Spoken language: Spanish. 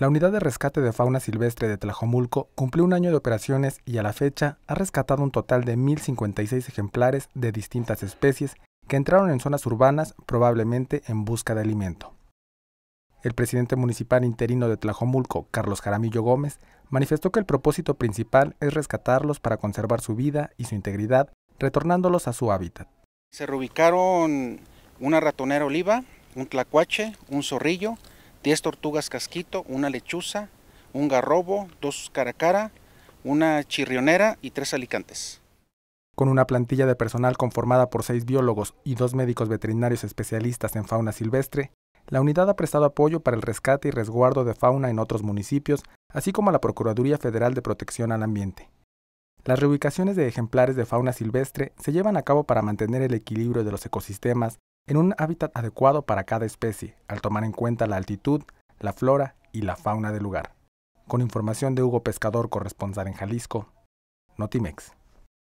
La Unidad de Rescate de Fauna Silvestre de Tlajomulco cumplió un año de operaciones y a la fecha ha rescatado un total de 1.056 ejemplares de distintas especies que entraron en zonas urbanas probablemente en busca de alimento. El presidente municipal interino de Tlajomulco, Carlos Jaramillo Gómez, manifestó que el propósito principal es rescatarlos para conservar su vida y su integridad, retornándolos a su hábitat. Se reubicaron una ratonera oliva, un tlacuache, un zorrillo, 10 tortugas casquito, una lechuza, un garrobo, dos caracara, una chirrionera y tres alicantes. Con una plantilla de personal conformada por seis biólogos y dos médicos veterinarios especialistas en fauna silvestre, la unidad ha prestado apoyo para el rescate y resguardo de fauna en otros municipios, así como a la Procuraduría Federal de Protección al Ambiente. Las reubicaciones de ejemplares de fauna silvestre se llevan a cabo para mantener el equilibrio de los ecosistemas, en un hábitat adecuado para cada especie, al tomar en cuenta la altitud, la flora y la fauna del lugar. Con información de Hugo Pescador, corresponsal en Jalisco, Notimex.